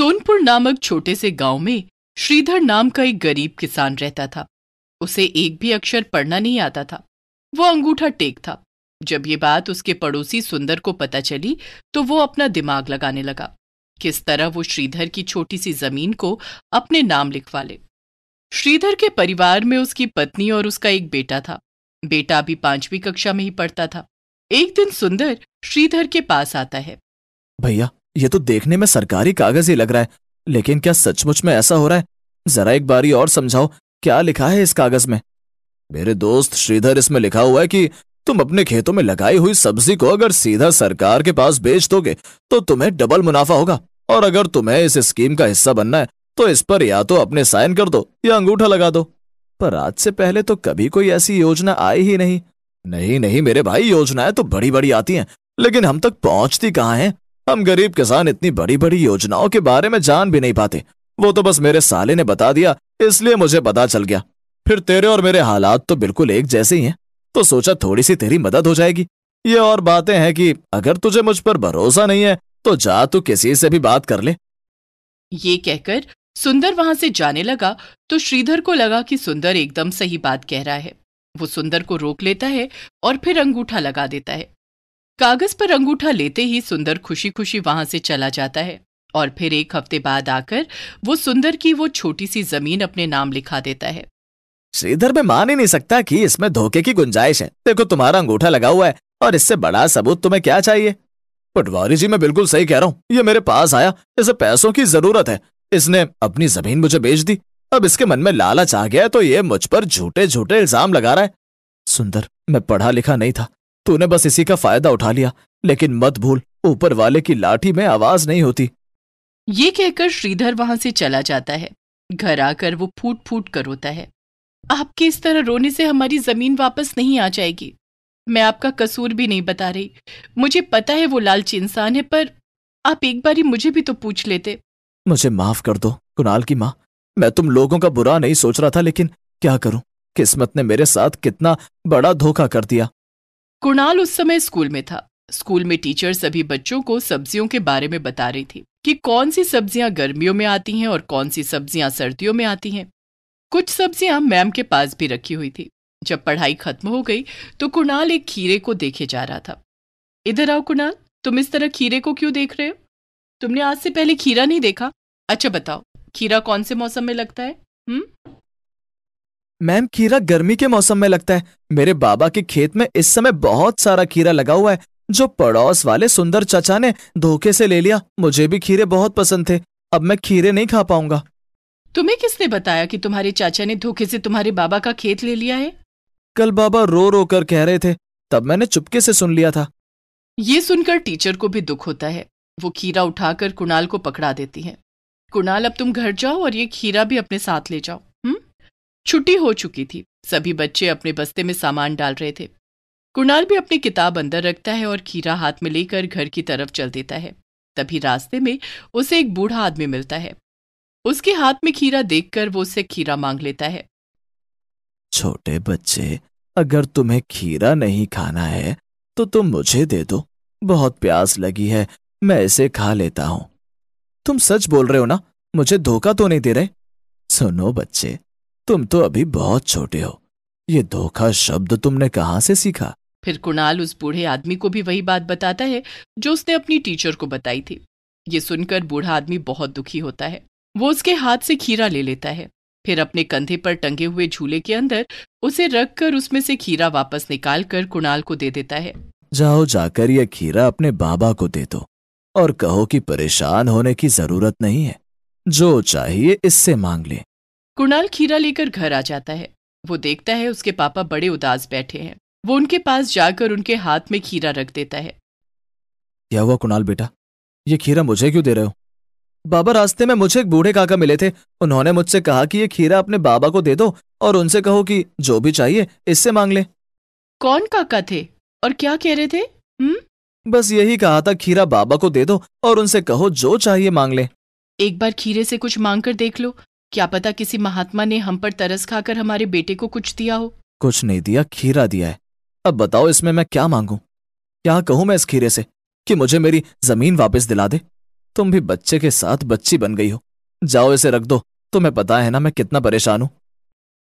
सोनपुर नामक छोटे से गांव में श्रीधर नाम का एक गरीब किसान रहता था उसे एक भी अक्षर पढ़ना नहीं आता था वो अंगूठा टेक था जब ये बात उसके पड़ोसी सुंदर को पता चली तो वो अपना दिमाग लगाने लगा किस तरह वो श्रीधर की छोटी सी जमीन को अपने नाम लिखवा ले श्रीधर के परिवार में उसकी पत्नी और उसका एक बेटा था बेटा अभी पांचवी कक्षा में ही पढ़ता था एक दिन सुंदर श्रीधर के पास आता है भैया ये तो देखने में सरकारी कागज ही लग रहा है लेकिन क्या सचमुच में ऐसा हो रहा है जरा एक बारी और समझाओ क्या लिखा है इस कागज में मेरे दोस्त श्रीधर इसमें लिखा हुआ है कि तुम अपने खेतों में लगाई हुई सब्जी को अगर सीधा सरकार के पास बेच दोगे तो तुम्हें डबल मुनाफा होगा और अगर तुम्हें इस स्कीम का हिस्सा बनना है तो इस पर या तो अपने साइन कर दो या अंगूठा लगा दो पर आज से पहले तो कभी कोई ऐसी योजना आई ही नहीं नहीं नहीं मेरे भाई योजनाएं तो बड़ी बड़ी आती हैं लेकिन हम तक पहुंचती कहाँ हैं हम गरीब किसान इतनी बड़ी बड़ी योजनाओं के बारे में जान भी नहीं पाते वो तो बस मेरे साले ने बता दिया इसलिए मुझे पता चल गया फिर तेरे और मेरे हालात तो बिल्कुल एक जैसे ही हैं तो सोचा थोड़ी सी तेरी मदद हो जाएगी ये और बातें हैं कि अगर तुझे मुझ पर भरोसा नहीं है तो जा तू किसी से भी बात कर ले ये कहकर सुंदर वहां से जाने लगा तो श्रीधर को लगा कि सुंदर एकदम सही बात कह रहा है वो सुंदर को रोक लेता है और फिर अंगूठा लगा देता है कागज पर अंगूठा लेते ही सुंदर खुशी खुशी वहां से चला जाता है और फिर एक हफ्ते बाद आकर वो सुंदर की वो छोटी सी जमीन अपने नाम लिखा देता है श्रीधर मैं मान ही नहीं सकता कि इसमें धोखे की गुंजाइश है देखो तुम्हारा अंगूठा लगा हुआ है और इससे बड़ा सबूत तुम्हें क्या चाहिए पटवारी जी मैं बिल्कुल सही कह रहा हूँ ये मेरे पास आया इसे पैसों की जरूरत है इसने अपनी जमीन मुझे बेच दी अब इसके मन में लालच आ गया तो ये मुझ पर झूठे झूठे इल्जाम लगा रहा है सुंदर मैं पढ़ा लिखा नहीं था तूने बस इसी का फायदा उठा लिया लेकिन मत भूल ऊपर वाले की लाठी में आवाज नहीं होती ये कहकर श्रीधर वहां से चला जाता है घर आकर वो फूट फूट कर रोता है आपके इस तरह रोने से हमारी जमीन वापस नहीं आ जाएगी मैं आपका कसूर भी नहीं बता रही मुझे पता है वो लालची इंसान है पर आप एक बारी मुझे भी तो पूछ लेते मुझे माफ कर दो कुणाल की माँ मैं तुम लोगों का बुरा नहीं सोच रहा था लेकिन क्या करूं किस्मत ने मेरे साथ कितना बड़ा धोखा कर दिया कुणाल उस समय स्कूल में था स्कूल में टीचर सभी बच्चों को सब्जियों के बारे में बता रही थी कि कौन सी सब्जियां गर्मियों में आती हैं और कौन सी सब्जियां सर्दियों में आती हैं कुछ सब्जियां मैम के पास भी रखी हुई थी जब पढ़ाई खत्म हो गई तो कुणाल एक खीरे को देखे जा रहा था इधर आओ कुणाल तुम इस तरह खीरे को क्यों देख रहे हो तुमने आज से पहले खीरा नहीं देखा अच्छा बताओ खीरा कौन से मौसम में लगता है हम्म मैम खीरा गर्मी के मौसम में लगता है मेरे बाबा के खेत में इस समय बहुत सारा खीरा लगा हुआ है जो पड़ोस वाले सुंदर चाचा ने धोखे से ले लिया मुझे भी खीरे बहुत पसंद थे अब मैं खीरे नहीं खा पाऊंगा तुम्हें किसने बताया कि तुम्हारे चाचा ने धोखे से तुम्हारे बाबा का खेत ले लिया है कल बाबा रो रो कर कह रहे थे तब मैंने चुपके से सुन लिया था ये सुनकर टीचर को भी दुख होता है वो खीरा उठाकर कुणाल को पकड़ा देती है कुणाल अब तुम घर जाओ और ये खीरा भी अपने साथ ले जाओ छुट्टी हो चुकी थी सभी बच्चे अपने बस्ते में सामान डाल रहे थे कुणाल भी अपनी किताब अंदर रखता है और खीरा हाथ में लेकर घर की तरफ चल देता है तभी रास्ते में उसे एक बूढ़ा आदमी मिलता है उसके हाथ में खीरा देखकर वो उसे खीरा मांग लेता है छोटे बच्चे अगर तुम्हें खीरा नहीं खाना है तो तुम मुझे दे दो बहुत प्यास लगी है मैं इसे खा लेता हूं तुम सच बोल रहे हो ना मुझे धोखा तो नहीं दे रहे सुनो बच्चे तुम तो अभी बहुत छोटे हो ये धोखा शब्द तुमने कहाँ से सीखा फिर कुणाल उस बूढ़े आदमी को भी वही बात बताता है जो उसने अपनी टीचर को बताई थी ये सुनकर बूढ़ा आदमी बहुत दुखी होता है वो उसके हाथ से खीरा ले लेता है फिर अपने कंधे पर टंगे हुए झूले के अंदर उसे रख कर उसमें से खीरा वापस निकाल कर कुणाल को दे देता है जाओ जाकर यह खीरा अपने बाबा को दे दो और कहो कि परेशान होने की जरूरत नहीं है जो चाहिए इससे मांग ले कुणाल खीरा लेकर घर आ जाता है वो देखता है उसके पापा बड़े उदास बैठे हैं वो उनके पास जाकर उनके हाथ में खीरा रख देता है क्या हुआ कुणाल बेटा ये खीरा मुझे क्यों दे रहे हो बाबा रास्ते में मुझे एक बूढ़े काका मिले थे उन्होंने मुझसे कहा कि ये खीरा अपने बाबा को दे दो और उनसे कहो कि जो भी चाहिए इससे मांग ले कौन काका थे और क्या कह रहे थे हुँ? हम्म? बस यही कहा था खीरा बाबा को दे दो और उनसे कहो जो चाहिए मांग ले एक बार खीरे से कुछ मांग कर देख लो क्या पता किसी महात्मा ने हम पर तरस खाकर हमारे बेटे को कुछ दिया हो कुछ नहीं दिया खीरा दिया है अब बताओ इसमें मैं क्या मांगू क्या कहूं मैं इस खीरे से कि मुझे मेरी जमीन वापस दिला दे तुम भी बच्चे के साथ बच्ची बन गई हो जाओ इसे रख दो तुम्हें पता है ना मैं कितना परेशान हूं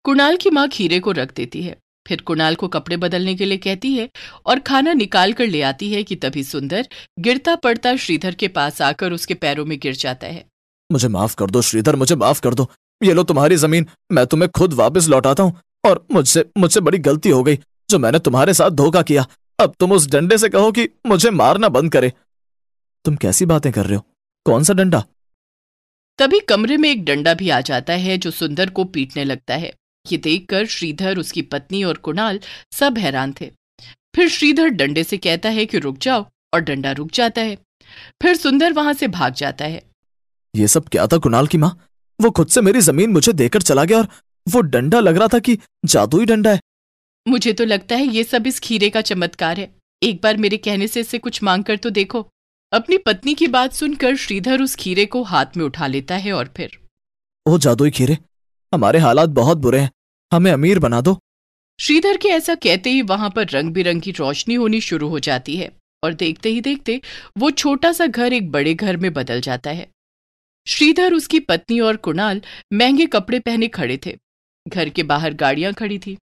कुणाल की माँ खीरे को रख देती है फिर कुणाल को कपड़े बदलने के लिए कहती है और खाना निकाल कर ले आती है कि तभी सुंदर गिरता पड़ता श्रीधर के पास आकर उसके पैरों में गिर जाता है मुझे माफ कर दो श्रीधर मुझे माफ कर दो ये लो तुम्हारी जमीन मैं तुम्हें खुद वापस लौटाता हूँ और मुझसे मुझसे बड़ी गलती हो गई जो मैंने तुम्हारे साथ धोखा किया अब तुम उस डंडे से कहो कि मुझे मारना बंद करे तुम कैसी बातें कर रहे हो कौन सा डंडा तभी कमरे में एक डंडा भी आ जाता है जो सुंदर को पीटने लगता है ये देखकर श्रीधर उसकी पत्नी और कुणाल सब हैरान थे फिर श्रीधर डंडे से कहता है कि रुक जाओ और डंडा रुक जाता है फिर सुंदर वहां से भाग जाता है ये सब क्या था कुणाल की माँ वो खुद से मेरी जमीन मुझे देकर चला गया और वो डंडा लग रहा था कि जादुई डंडा है मुझे तो लगता है ये सब इस खीरे का चमत्कार है एक बार मेरे कहने से इसे कुछ मांग कर तो देखो अपनी पत्नी की बात सुनकर श्रीधर उस खीरे को हाथ में उठा लेता है और फिर ओ जादुई खीरे हमारे हालात बहुत बुरे हैं हमें अमीर बना दो श्रीधर के ऐसा कहते ही वहां पर रंग बिरंगी रोशनी होनी शुरू हो जाती है और देखते ही देखते वो छोटा सा घर एक बड़े घर में बदल जाता है श्रीधर उसकी पत्नी और कुणाल महंगे कपड़े पहने खड़े थे घर के बाहर गाड़ियां खड़ी थी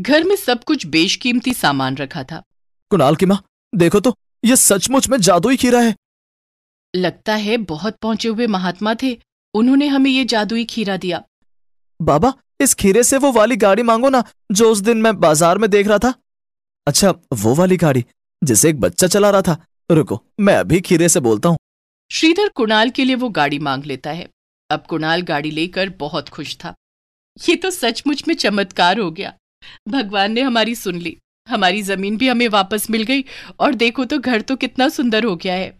घर में सब कुछ बेशकीमती सामान रखा था कुणाल की माँ देखो तो ये सचमुच में जादुई खीरा है लगता है बहुत पहुंचे हुए महात्मा थे उन्होंने हमें ये जादुई खीरा दिया बाबा इस खीरे से वो वाली गाड़ी मांगो ना जो उस दिन मैं बाजार में देख रहा था अच्छा वो वाली गाड़ी जिसे एक बच्चा चला रहा था रुको मैं अभी खीरे से बोलता हूँ श्रीधर कुणाल के लिए वो गाड़ी मांग लेता है अब कुणाल गाड़ी लेकर बहुत खुश था ये तो सचमुच में चमत्कार हो गया भगवान ने हमारी सुन ली हमारी जमीन भी हमें वापस मिल गई और देखो तो घर तो कितना सुंदर हो गया है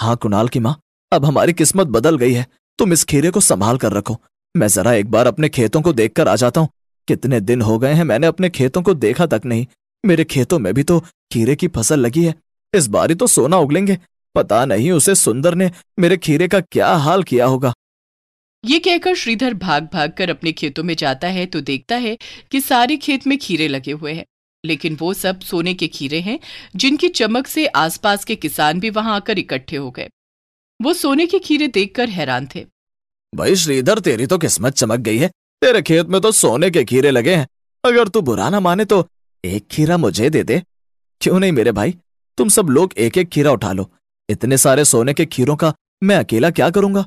हाँ कुणाल की माँ अब हमारी किस्मत बदल गई है तुम इस खीरे को संभाल कर रखो मैं जरा एक बार अपने खेतों को देख आ जाता हूँ कितने दिन हो गए हैं मैंने अपने खेतों को देखा तक नहीं मेरे खेतों में भी तो खीरे की फसल लगी है इस बारी तो सोना उगलेंगे पता नहीं उसे सुंदर ने मेरे खीरे का क्या हाल किया होगा ये कहकर श्रीधर भाग भाग कर अपने खेतों में जाता है तो देखता है कि सारे खेत में खीरे लगे हुए हैं लेकिन वो सब सोने के खीरे हैं जिनकी चमक से आसपास के किसान भी वहां आकर इकट्ठे हो गए वो सोने के खीरे देखकर हैरान थे भाई श्रीधर तेरी तो किस्मत चमक गई है तेरे खेत में तो सोने के खीरे लगे हैं अगर तू बुरा ना माने तो एक खीरा मुझे दे दे क्यों नहीं मेरे भाई तुम सब लोग एक एक खीरा उठा लो इतने सारे सोने के खीरों का मैं अकेला क्या करूंगा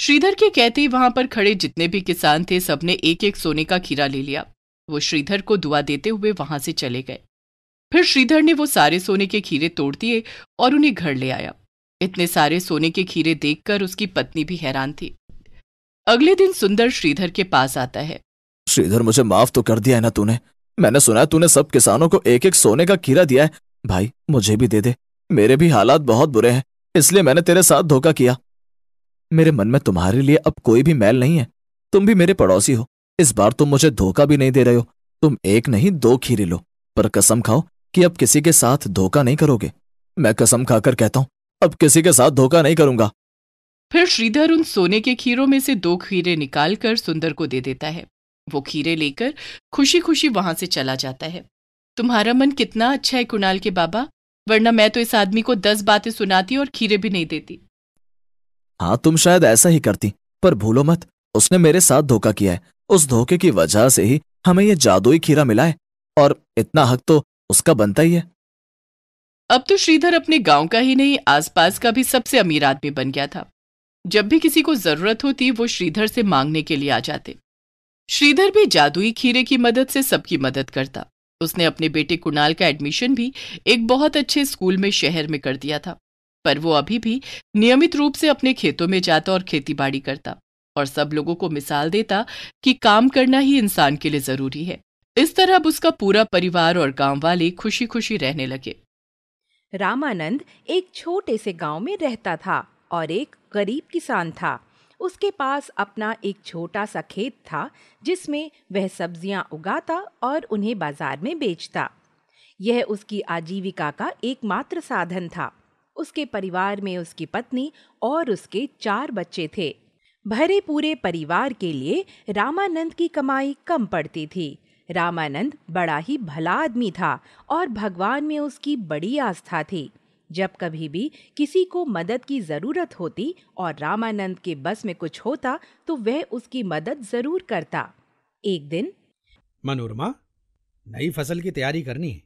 श्रीधर के कहते ही वहां पर खड़े जितने भी किसान थे सबने एक एक सोने का खीरा ले लिया वो श्रीधर को दुआ देते हुए वहां से चले गए फिर श्रीधर ने वो सारे सोने के खीरे तोड़ दिए और उन्हें घर ले आया इतने सारे सोने के खीरे देखकर उसकी पत्नी भी हैरान थी अगले दिन सुंदर श्रीधर के पास आता है श्रीधर मुझे माफ तो कर दिया है ना तूने मैंने सुना तूने सब किसानों को एक एक सोने का खीरा दिया है भाई मुझे भी दे दे मेरे भी हालात बहुत बुरे हैं इसलिए मैंने तेरे साथ धोखा किया मेरे मन में तुम्हारे लिए अब कोई भी मैल नहीं है तुम भी मेरे पड़ोसी हो इस बार तुम मुझे धोखा भी नहीं दे रहे हो तुम एक नहीं दो खीरे लो पर कसम खाओ कि अब किसी के साथ धोखा नहीं करोगे मैं कसम खाकर कहता हूँ अब किसी के साथ धोखा नहीं करूंगा फिर श्रीधर उन सोने के खीरों में से दो खीरे निकालकर सुंदर को दे देता है वो खीरे लेकर खुशी खुशी वहां से चला जाता है तुम्हारा मन कितना अच्छा है कुणाल के बाबा वरना मैं तो इस आदमी को दस बातें सुनाती और खीरे भी नहीं देती हाँ तुम शायद ऐसा ही करती पर भूलो मत उसने मेरे साथ धोखा किया है उस धोखे की वजह से ही हमें यह जादुई खीरा मिला है और इतना हक तो उसका बनता ही है अब तो श्रीधर अपने गांव का ही नहीं आसपास का भी सबसे अमीर आदमी बन गया था जब भी किसी को जरूरत होती वो श्रीधर से मांगने के लिए आ जाते श्रीधर भी जादुई खीरे की मदद से सबकी मदद करता उसने अपने बेटे कुणाल का एडमिशन भी एक बहुत अच्छे स्कूल में शहर में कर दिया था पर वो अभी भी नियमित रूप से अपने खेतों में जाता और खेतीबाड़ी करता और सब लोगों को मिसाल देता कि काम करना ही इंसान के लिए जरूरी है इस तरह अब उसका पूरा परिवार और गांव वाले खुशी खुशी रहने लगे रामानंद एक छोटे से गांव में रहता था और एक गरीब किसान था उसके पास अपना एक छोटा सा खेत था जिसमें वह सब्जियां उगाता और उन्हें बाजार में बेचता यह उसकी आजीविका का एकमात्र साधन था उसके परिवार में उसकी पत्नी और उसके चार बच्चे थे भरे पूरे परिवार के लिए रामानंद की कमाई कम पड़ती थी रामानंद बड़ा ही भला आदमी था और भगवान में उसकी बड़ी आस्था थी जब कभी भी किसी को मदद की ज़रूरत होती और रामानंद के बस में कुछ होता तो वह उसकी मदद ज़रूर करता एक दिन मनोरमा नई फसल की तैयारी करनी है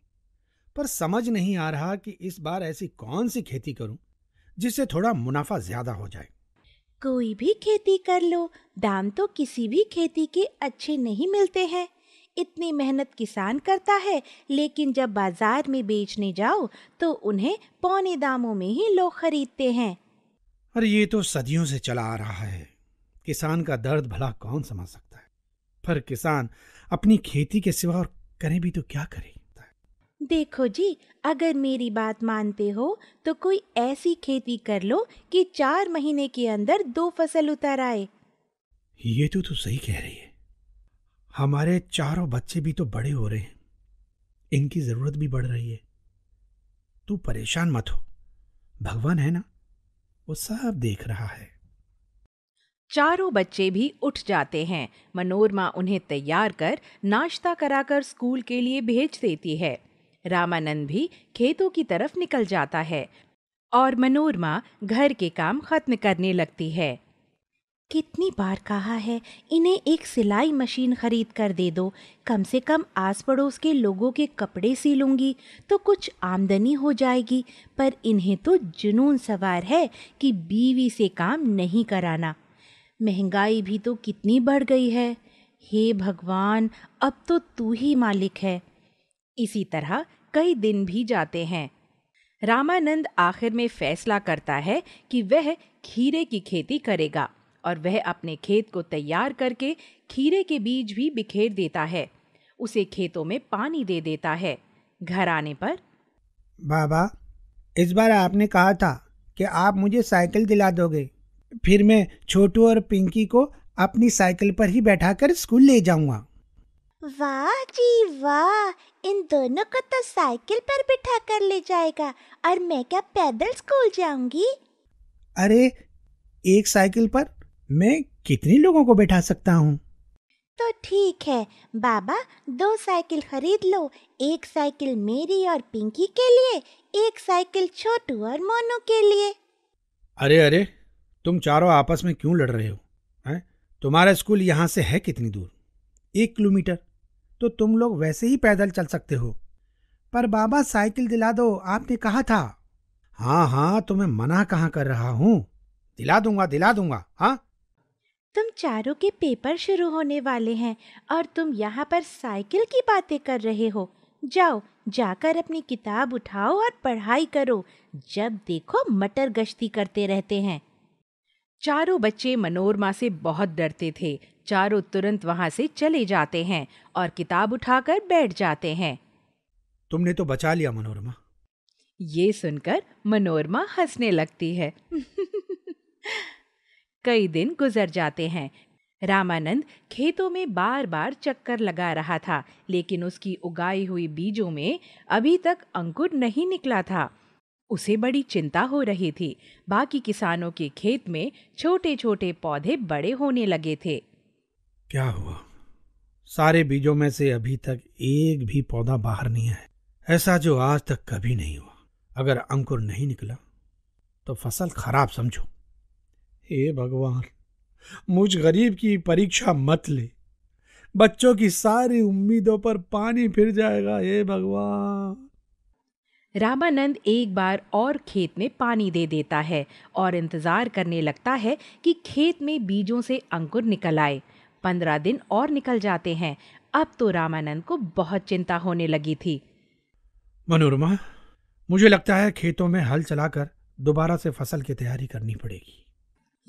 पर समझ नहीं आ रहा कि इस बार ऐसी कौन सी खेती करूं जिससे थोड़ा मुनाफा ज्यादा हो जाए कोई भी खेती कर लो दाम तो किसी भी खेती के अच्छे नहीं मिलते हैं इतनी मेहनत किसान करता है लेकिन जब बाजार में बेचने जाओ तो उन्हें पौने दामों में ही लोग खरीदते हैं अरे ये तो सदियों से चला आ रहा है किसान का दर्द भला कौन समझ सकता है पर किसान अपनी खेती के सिवा और करे भी तो क्या करे देखो जी अगर मेरी बात मानते हो तो कोई ऐसी खेती कर लो कि चार महीने के अंदर दो फसल उतर आए ये तो तू सही कह रही है हमारे चारों बच्चे भी तो बड़े हो रहे हैं इनकी जरूरत भी बढ़ रही है तू परेशान मत हो भगवान है ना वो सब देख रहा है चारों बच्चे भी उठ जाते हैं मनोरमा उन्हें तैयार कर नाश्ता कराकर स्कूल के लिए भेज देती है रामानंद भी खेतों की तरफ निकल जाता है और मनोरमा घर के काम खत्म करने लगती है कितनी बार कहा है इन्हें एक सिलाई मशीन खरीद कर दे दो कम से कम आस पड़ोस के लोगों के कपड़े सी लूँगी तो कुछ आमदनी हो जाएगी पर इन्हें तो जुनून सवार है कि बीवी से काम नहीं कराना महंगाई भी तो कितनी बढ़ गई है हे भगवान अब तो तू ही मालिक है इसी तरह कई दिन भी जाते हैं रामानंद आखिर में फैसला करता है कि वह खीरे की खेती करेगा और वह अपने खेत को तैयार करके खीरे के बीज भी बिखेर देता है उसे खेतों में पानी दे देता है घर आने पर बाबा इस बार आपने कहा था कि आप मुझे साइकिल दिला दोगे फिर मैं छोटू और पिंकी को अपनी साइकिल पर ही बैठाकर स्कूल ले जाऊंगा वाह जी वाह इन दोनों को तो साइकिल पर बिठा कर ले जाएगा और मैं क्या पैदल स्कूल जाऊंगी अरे एक साइकिल पर मैं कितने लोगों को बैठा सकता हूँ तो ठीक है बाबा दो साइकिल खरीद लो एक साइकिल मेरी और पिंकी के लिए एक साइकिल छोटू और मोनू के लिए अरे अरे तुम चारों आपस में क्यों लड़ रहे हो है? तुम्हारा स्कूल यहाँ से है कितनी दूर एक किलोमीटर तो तुम लोग वैसे ही पैदल चल सकते हो पर बाबा साइकिल दिला दो आपने कहा था हाँ हाँ तुम्हें तो मना कहाँ कर रहा हूँ दिला दूंगा दिला दूंगा हाँ तुम चारों के पेपर शुरू होने वाले हैं और तुम यहाँ पर साइकिल की बातें कर रहे हो जाओ जाकर अपनी किताब उठाओ और पढ़ाई करो जब देखो मटर गश्ती करते रहते हैं चारों बच्चे मनोरमा से बहुत डरते थे चारों तुरंत वहाँ से चले जाते हैं और किताब उठाकर बैठ जाते हैं तुमने तो बचा लिया मनोरमा ये सुनकर मनोरमा हंसने लगती है कई दिन गुजर जाते हैं रामानंद खेतों में बार बार चक्कर लगा रहा था लेकिन उसकी उगाई हुई बीजों में अभी तक अंकुर नहीं निकला था उसे बड़ी चिंता हो रही थी बाकी किसानों के खेत में छोटे छोटे पौधे बड़े होने लगे थे क्या हुआ सारे बीजों में से अभी तक एक भी पौधा बाहर नहीं आया ऐसा जो आज तक कभी नहीं हुआ अगर अंकुर नहीं निकला तो फसल खराब समझो हे भगवान मुझ गरीब की परीक्षा मत ले बच्चों की सारी उम्मीदों पर पानी फिर जाएगा हे भगवान रामानंद एक बार और खेत में पानी दे देता है और इंतज़ार करने लगता है कि खेत में बीजों से अंकुर निकल आए पंद्रह दिन और निकल जाते हैं अब तो रामानंद को बहुत चिंता होने लगी थी मनोरमा मुझे लगता है खेतों में हल चलाकर दोबारा से फसल की तैयारी करनी पड़ेगी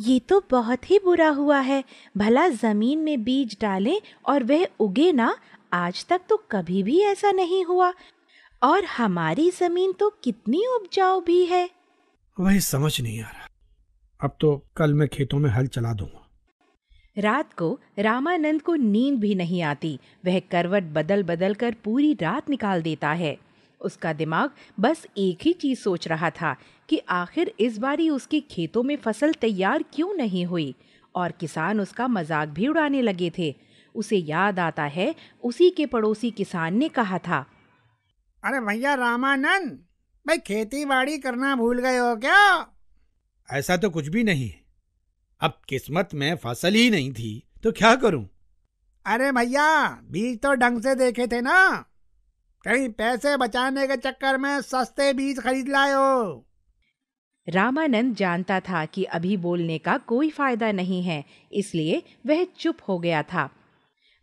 ये तो बहुत ही बुरा हुआ है भला जमीन में बीज डालें और वह उगे ना आज तक तो कभी भी ऐसा नहीं हुआ और हमारी जमीन तो कितनी उपजाऊ भी है वही समझ नहीं आ रहा अब तो कल मैं खेतों में हल चला दूंगा रात को रामानंद को नींद भी नहीं आती वह करवट बदल बदल कर पूरी रात निकाल देता है उसका दिमाग बस एक ही चीज सोच रहा था कि आखिर इस बारी उसके खेतों में फसल तैयार क्यों नहीं हुई और किसान उसका मजाक भी उड़ाने लगे थे उसे याद आता है उसी के पड़ोसी किसान ने कहा था अरे भैया रामानंद भाई खेती बाड़ी करना भूल गए हो क्या ऐसा तो कुछ भी नहीं अब किस्मत में फसल ही नहीं थी तो क्या करूं अरे भैया बीज तो ढंग से देखे थे ना कहीं पैसे बचाने के चक्कर में सस्ते बीज खरीद लाए हो रामानंद जानता था कि अभी बोलने का कोई फायदा नहीं है इसलिए वह चुप हो गया था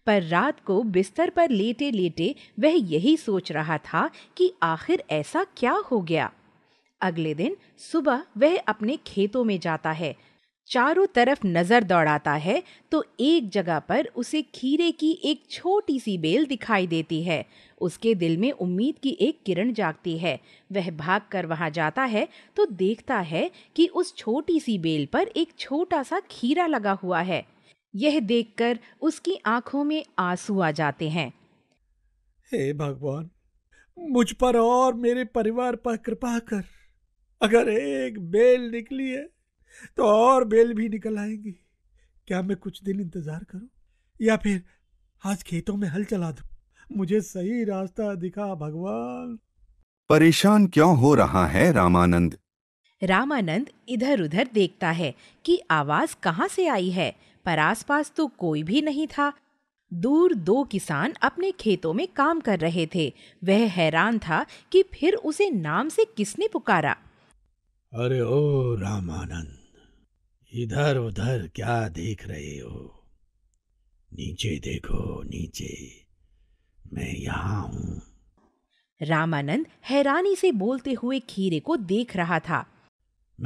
पर रात को बिस्तर पर लेटे लेटे वह यही सोच रहा था कि आखिर ऐसा क्या हो गया अगले दिन सुबह वह अपने खेतों में जाता है चारों तरफ नजर दौड़ाता है तो एक जगह पर उसे खीरे की एक छोटी सी बेल दिखाई देती है उसके दिल में उम्मीद की एक किरण जागती है वह भाग कर वहां जाता है तो देखता है कि उस छोटी सी बेल पर एक छोटा सा खीरा लगा हुआ है यह देखकर उसकी आंखों में आंसू आ जाते हैं हे भगवान मुझ पर और मेरे परिवार पर कृपा कर अगर एक बेल निकली है तो और बेल भी निकल आएंगी क्या मैं कुछ दिन इंतजार करूं या फिर आज खेतों में हल चला दू मुझे सही रास्ता दिखा भगवान परेशान क्यों हो रहा है रामानंद रामानंद इधर उधर देखता है कि आवाज कहाँ से आई है पर आसपास तो कोई भी नहीं था दूर दो किसान अपने खेतों में काम कर रहे थे वह हैरान था कि फिर उसे नाम से किसने पुकारा अरे ओ रामानंद इधर उधर क्या देख रहे हो नीचे देखो नीचे मैं यहाँ हूँ रामानंद हैरानी से बोलते हुए खीरे को देख रहा था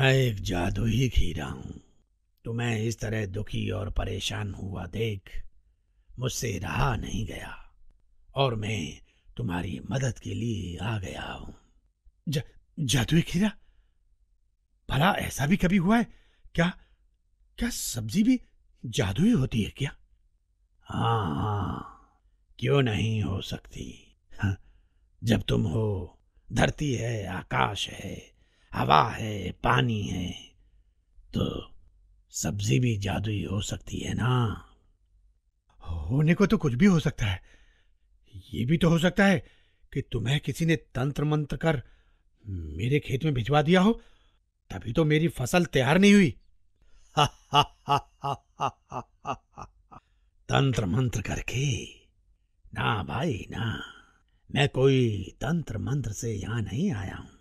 मैं एक जादू ही खीरा हूँ तुम्हें तो इस तरह दुखी और परेशान हुआ देख मुझसे रहा नहीं गया और मैं तुम्हारी मदद के लिए आ गया हूँ जा, जादुई खीरा भला ऐसा भी कभी हुआ है क्या क्या सब्जी भी जादुई होती है क्या हाँ हाँ क्यों नहीं हो सकती हाँ, जब तुम हो धरती है आकाश है हवा है पानी है तो सब्जी भी जादुई हो सकती है ना होने को तो कुछ भी हो सकता है ये भी तो हो सकता है कि तुम्हें किसी ने तंत्र मंत्र कर मेरे खेत में भिजवा दिया हो तभी तो मेरी फसल तैयार नहीं हुई तंत्र मंत्र करके ना भाई ना मैं कोई तंत्र मंत्र से यहां नहीं आया हूं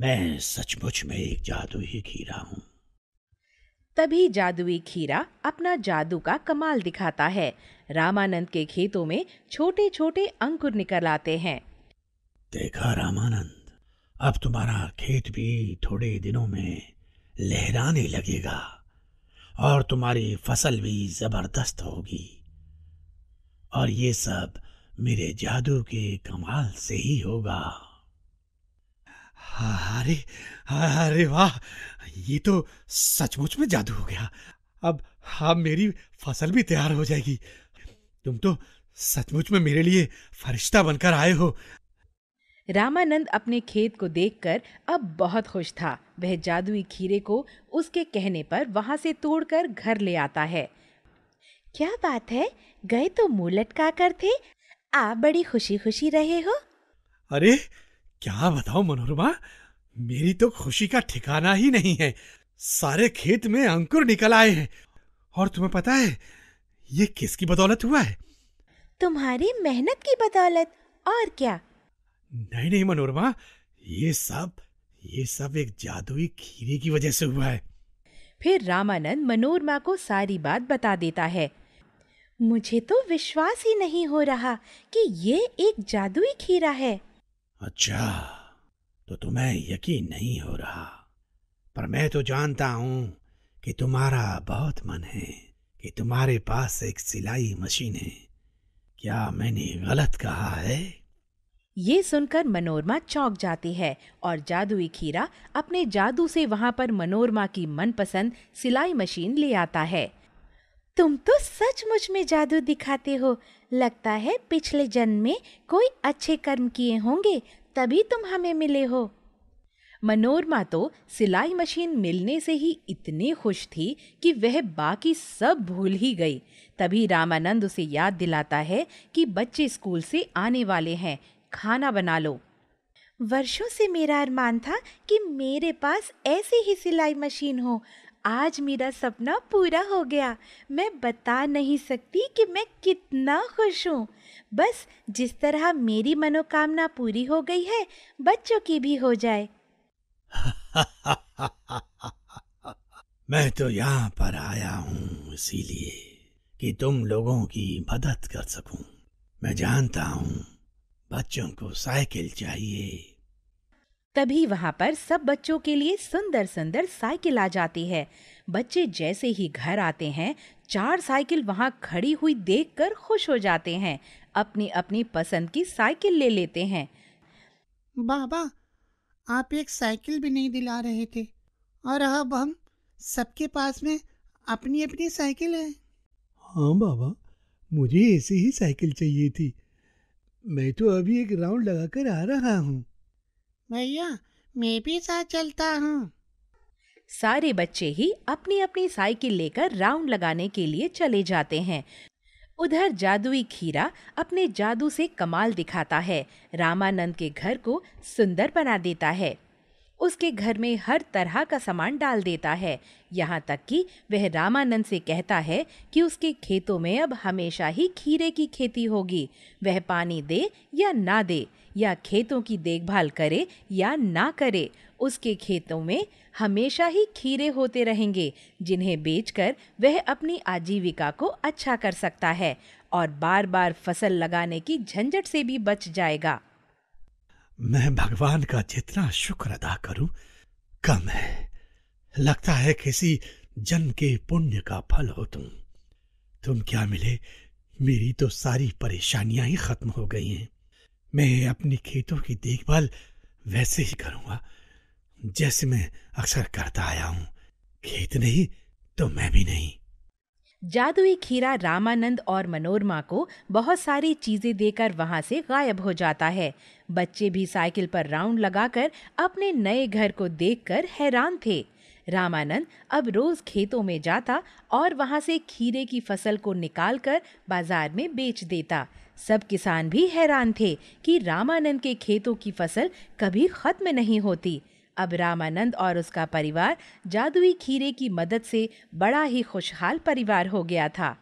मैं सचमुच में एक जादुई खीरा हूं तभी जादुई खीरा अपना जादू का कमाल दिखाता है रामानंद के खेतों में छोटे छोटे अंकुर निकल आते हैं देखा रामानंद अब तुम्हारा खेत भी थोड़े दिनों में लहराने लगेगा और तुम्हारी फसल भी जबरदस्त होगी और ये सब मेरे जादू के कमाल से ही होगा अरे अरे वाह ये तो सचमुच में जादू हो गया अब हाँ मेरी फसल भी तैयार हो जाएगी तुम तो सचमुच में मेरे लिए फरिश्ता बनकर आए हो रामानंद अपने खेत को देखकर अब बहुत खुश था वह जादुई खीरे को उसके कहने पर वहां से तोड़कर घर ले आता है क्या बात है गए तो मुंह लटका कर थे आप बड़ी खुशी खुशी रहे हो अरे क्या बताओ मनोरमा मेरी तो खुशी का ठिकाना ही नहीं है सारे खेत में अंकुर निकल आए हैं और तुम्हें पता है ये किसकी बदौलत हुआ है तुम्हारी मेहनत की बदौलत और क्या नहीं नहीं मनोरमा ये सब ये सब एक जादुई खीरे की वजह से हुआ है फिर रामानंद मनोरमा को सारी बात बता देता है मुझे तो विश्वास ही नहीं हो रहा कि ये एक जादुई खीरा है अच्छा तो तुम्हें यकीन नहीं हो रहा पर मैं तो जानता हूँ कि तुम्हारा बहुत मन है कि तुम्हारे पास एक सिलाई मशीन है क्या मैंने गलत कहा है ये सुनकर मनोरमा चौंक जाती है और जादुई खीरा अपने जादू से वहां पर मनोरमा की मनपसंद सिलाई मशीन ले आता है तुम तो सचमुच में जादू दिखाते हो लगता है पिछले जन्म में कोई अच्छे कर्म किए होंगे तभी तुम हमें मिले हो मनोरमा तो सिलाई मशीन मिलने से ही इतनी खुश थी कि वह बाकी सब भूल ही गई तभी रामानंद उसे याद दिलाता है कि बच्चे स्कूल से आने वाले हैं खाना बना लो वर्षों से मेरा अरमान था कि मेरे पास ऐसी ही सिलाई मशीन हो आज मेरा सपना पूरा हो गया मैं बता नहीं सकती कि मैं कितना खुश हूँ बस जिस तरह मेरी मनोकामना पूरी हो गई है बच्चों की भी हो जाए मैं तो यहाँ पर आया हूँ इसीलिए कि तुम लोगों की मदद कर सकूं मैं जानता हूँ बच्चों को साइकिल चाहिए तभी वहाँ पर सब बच्चों के लिए सुंदर सुंदर साइकिल आ जाती है बच्चे जैसे ही घर आते हैं चार साइकिल वहाँ खड़ी हुई देखकर खुश हो जाते हैं अपनी अपनी पसंद की साइकिल ले लेते हैं बाबा आप एक साइकिल भी नहीं दिला रहे थे और अब हम सबके पास में अपनी अपनी साइकिल है हाँ बाबा मुझे ऐसी ही साइकिल चाहिए थी मैं तो अभी एक राउंड लगाकर आ रहा हूँ भैया मैं भी साथ चलता हूँ सारे बच्चे ही अपनी अपनी साइकिल लेकर राउंड लगाने के लिए चले जाते हैं उधर जादुई खीरा अपने जादू से कमाल दिखाता है रामानंद के घर को सुंदर बना देता है उसके घर में हर तरह का सामान डाल देता है यहाँ तक कि वह रामानंद से कहता है कि उसके खेतों में अब हमेशा ही खीरे की खेती होगी वह पानी दे या ना दे या खेतों की देखभाल करे या ना करे उसके खेतों में हमेशा ही खीरे होते रहेंगे जिन्हें बेचकर वह अपनी आजीविका को अच्छा कर सकता है और बार बार फसल लगाने की झंझट से भी बच जाएगा मैं भगवान का जितना शुक्र अदा करूं कम है लगता है किसी जन्म के पुण्य का फल हो तुम तुम क्या मिले मेरी तो सारी परेशानियां ही खत्म हो गई हैं मैं अपने खेतों की देखभाल वैसे ही करूंगा जैसे मैं अक्सर करता आया हूं खेत नहीं तो मैं भी नहीं जादुई खीरा रामानंद और मनोरमा को बहुत सारी चीज़ें देकर वहाँ से गायब हो जाता है बच्चे भी साइकिल पर राउंड लगाकर अपने नए घर को देखकर हैरान थे रामानंद अब रोज़ खेतों में जाता और वहाँ से खीरे की फसल को निकालकर बाजार में बेच देता सब किसान भी हैरान थे कि रामानंद के खेतों की फसल कभी ख़त्म नहीं होती अब रामानंद और उसका परिवार जादुई खीरे की मदद से बड़ा ही खुशहाल परिवार हो गया था